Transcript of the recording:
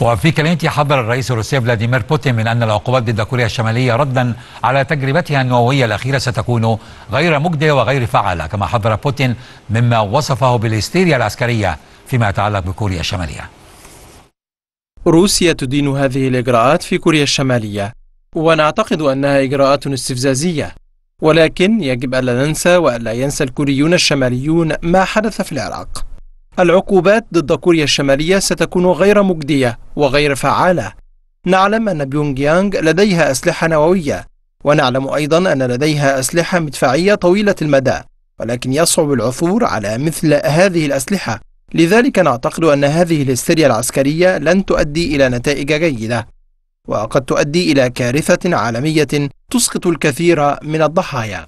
وفي كلمته حذر الرئيس الروسي فلاديمير بوتين من أن العقوبات ضد كوريا الشمالية ردا على تجربتها النووية الأخيرة ستكون غير مجدية وغير فعالة كما حذر بوتين مما وصفه بالهستيريا العسكرية فيما يتعلق بكوريا الشمالية روسيا تدين هذه الإجراءات في كوريا الشمالية ونعتقد أنها إجراءات استفزازية ولكن يجب ألا ننسى وألا ينسى الكوريون الشماليون ما حدث في العراق العقوبات ضد كوريا الشمالية ستكون غير مجدية وغير فعالة نعلم أن بيونج يانج لديها أسلحة نووية ونعلم أيضا أن لديها أسلحة مدفعية طويلة المدى ولكن يصعب العثور على مثل هذه الأسلحة لذلك نعتقد أن هذه الهستيريا العسكرية لن تؤدي إلى نتائج جيدة وقد تؤدي إلى كارثة عالمية تسقط الكثير من الضحايا